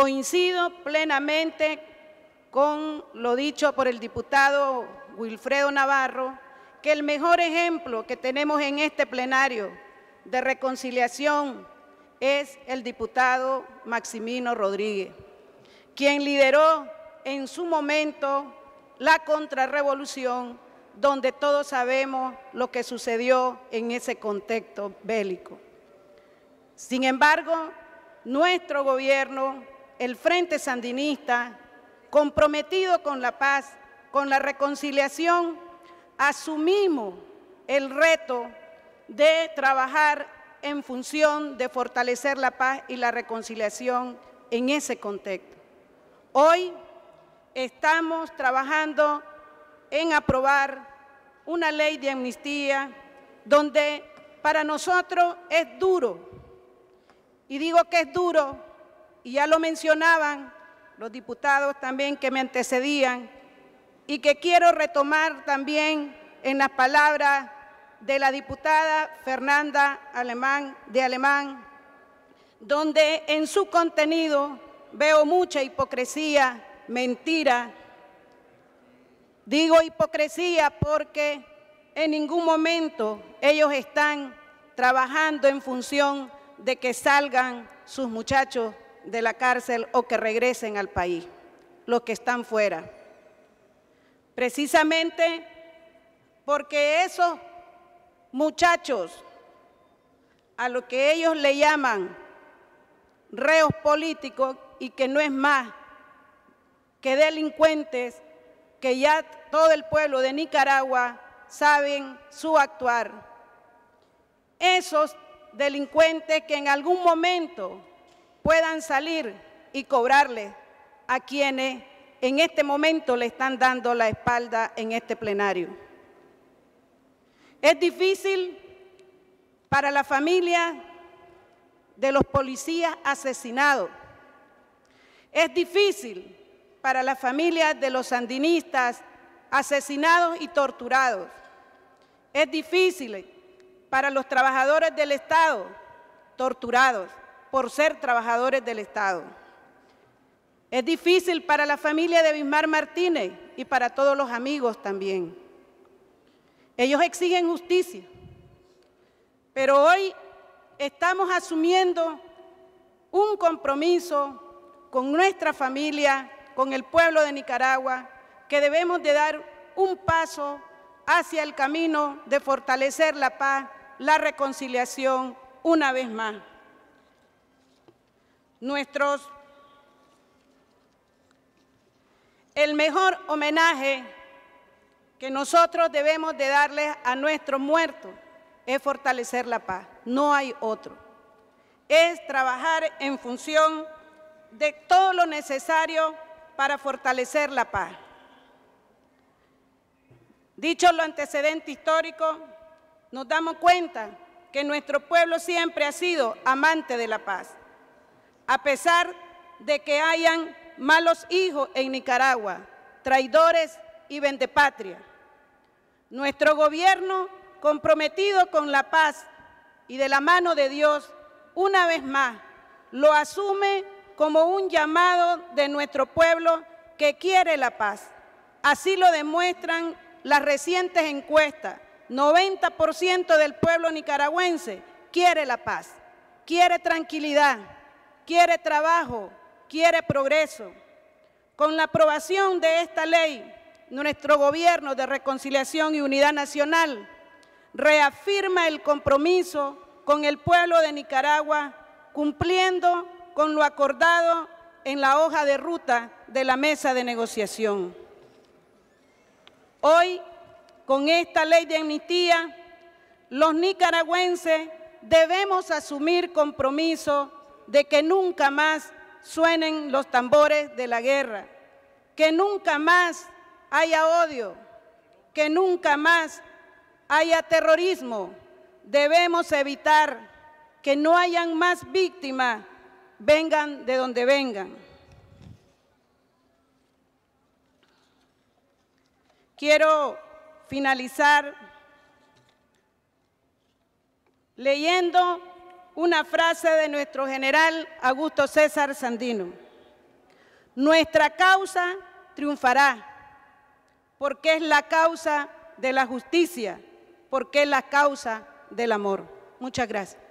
Coincido plenamente con lo dicho por el diputado Wilfredo Navarro, que el mejor ejemplo que tenemos en este plenario de reconciliación es el diputado Maximino Rodríguez, quien lideró en su momento la contrarrevolución, donde todos sabemos lo que sucedió en ese contexto bélico. Sin embargo, nuestro gobierno el Frente Sandinista, comprometido con la paz, con la reconciliación, asumimos el reto de trabajar en función de fortalecer la paz y la reconciliación en ese contexto. Hoy estamos trabajando en aprobar una ley de amnistía donde para nosotros es duro, y digo que es duro y ya lo mencionaban los diputados también que me antecedían y que quiero retomar también en las palabras de la diputada Fernanda Alemán, de Alemán, donde en su contenido veo mucha hipocresía, mentira. Digo hipocresía porque en ningún momento ellos están trabajando en función de que salgan sus muchachos de la cárcel o que regresen al país, los que están fuera. Precisamente porque esos muchachos, a lo que ellos le llaman reos políticos y que no es más que delincuentes, que ya todo el pueblo de Nicaragua saben su actuar. Esos delincuentes que en algún momento puedan salir y cobrarle a quienes en este momento le están dando la espalda en este plenario. Es difícil para la familia de los policías asesinados. Es difícil para la familia de los sandinistas asesinados y torturados. Es difícil para los trabajadores del Estado torturados por ser trabajadores del Estado. Es difícil para la familia de Bismar Martínez y para todos los amigos también. Ellos exigen justicia, pero hoy estamos asumiendo un compromiso con nuestra familia, con el pueblo de Nicaragua, que debemos de dar un paso hacia el camino de fortalecer la paz, la reconciliación una vez más. Nuestros, el mejor homenaje que nosotros debemos de darles a nuestros muertos es fortalecer la paz, no hay otro. Es trabajar en función de todo lo necesario para fortalecer la paz. Dicho lo antecedente histórico, nos damos cuenta que nuestro pueblo siempre ha sido amante de la paz a pesar de que hayan malos hijos en Nicaragua, traidores y vendepatria. Nuestro gobierno, comprometido con la paz y de la mano de Dios, una vez más, lo asume como un llamado de nuestro pueblo que quiere la paz. Así lo demuestran las recientes encuestas. 90% del pueblo nicaragüense quiere la paz, quiere tranquilidad, quiere trabajo, quiere progreso. Con la aprobación de esta ley, nuestro gobierno de reconciliación y unidad nacional reafirma el compromiso con el pueblo de Nicaragua, cumpliendo con lo acordado en la hoja de ruta de la mesa de negociación. Hoy, con esta ley de amnistía, los nicaragüenses debemos asumir compromiso de que nunca más suenen los tambores de la guerra, que nunca más haya odio, que nunca más haya terrorismo. Debemos evitar que no hayan más víctimas, vengan de donde vengan. Quiero finalizar leyendo una frase de nuestro general Augusto César Sandino. Nuestra causa triunfará porque es la causa de la justicia, porque es la causa del amor. Muchas gracias.